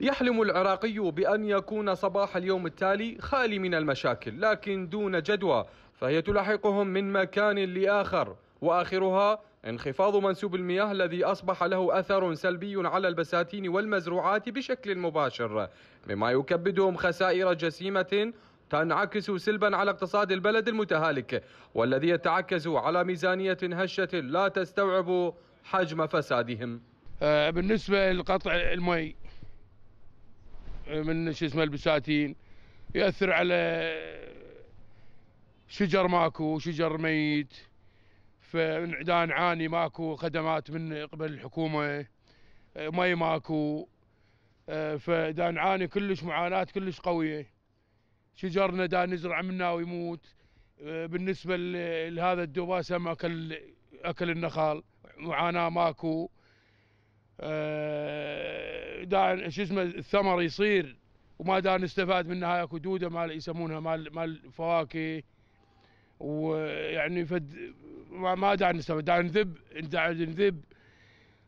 يحلم العراقي بأن يكون صباح اليوم التالي خالي من المشاكل لكن دون جدوى فهي تلاحقهم من مكان لآخر وآخرها انخفاض منسوب المياه الذي أصبح له أثر سلبي على البساتين والمزروعات بشكل مباشر مما يكبدهم خسائر جسيمة تنعكس سلبا على اقتصاد البلد المتهالك والذي يتعكس على ميزانية هشة لا تستوعب حجم فسادهم آه، بالنسبة لقطع المي من شو اسمه البساتين ياثر على شجر ماكو شجر ميت فانعدان عاني ماكو خدمات من قبل الحكومه مي ماكو آه، فدا نعاني كلش معاناه كلش قويه شجرنا دا نزرع منه ويموت آه، بالنسبه لهذا الدباسه ما اكل اكل النخال معاناه ماكو آه، دا شو اسمه الثمر يصير وما دا نستفاد منها اكو دوده مال يسمونها مال مال فواكه ويعني فد ما دا نستفاد دا نذب دا نذب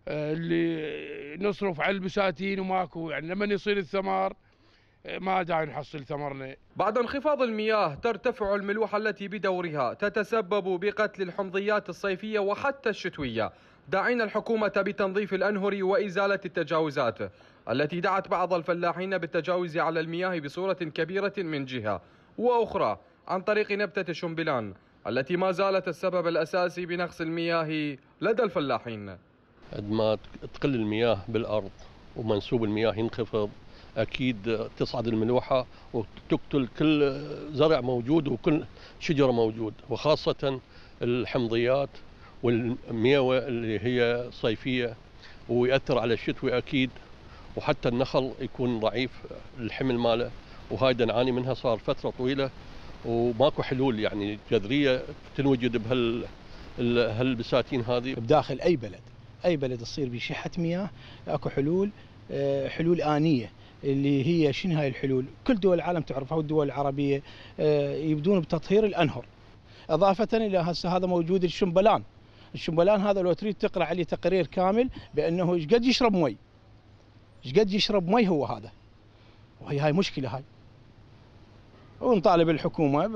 آه، اللي نصرف على البساتين وماكو يعني لما يصير الثمر ما داعي نحصل ثمرنا بعد انخفاض المياه ترتفع الملوحة التي بدورها تتسبب بقتل الحمضيات الصيفية وحتى الشتوية داعين الحكومة بتنظيف الأنهر وإزالة التجاوزات التي دعت بعض الفلاحين بالتجاوز على المياه بصورة كبيرة من جهة وأخرى عن طريق نبتة شمبلان التي ما زالت السبب الأساسي بنقص المياه لدى الفلاحين قد ما تقل المياه بالأرض ومنسوب المياه ينخفض اكيد تصعد الملوحه وتقتل كل زرع موجود وكل شجره موجود وخاصه الحمضيات والميوه اللي هي صيفيه ويأثر على الشتوي اكيد وحتى النخل يكون ضعيف الحمل ماله وهايدا نعاني منها صار فتره طويله وماكو حلول يعني جذريه تنوجد بهال هالبساتين هذه بداخل اي بلد اي بلد تصير بشحه مياه اكو حلول آه، حلول انيه اللي هي شنو هاي الحلول كل دول العالم تعرفها والدول العربية آه، يبدون بتطهير الأنهر إضافة إلى هسه هذا موجود الشنبلان الشنبلان هذا لو تريد تقرأ عليه تقرير كامل بأنه قد يشرب مي قد يشرب مي هو هذا وهي هاي مشكلة هاي ونطالب الحكومه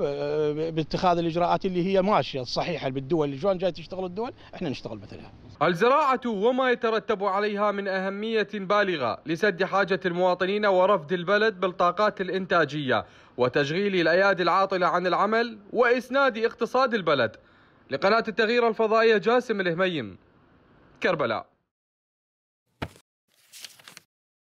باتخاذ الاجراءات اللي هي ماشيه الصحيحه بالدول اللي شلون جاي تشتغل الدول احنا نشتغل مثلها. الزراعه وما يترتب عليها من اهميه بالغه لسد حاجه المواطنين ورفد البلد بالطاقات الانتاجيه وتشغيل الايادي العاطله عن العمل واسناد اقتصاد البلد. لقناه التغيير الفضائيه جاسم الهميم كربلاء.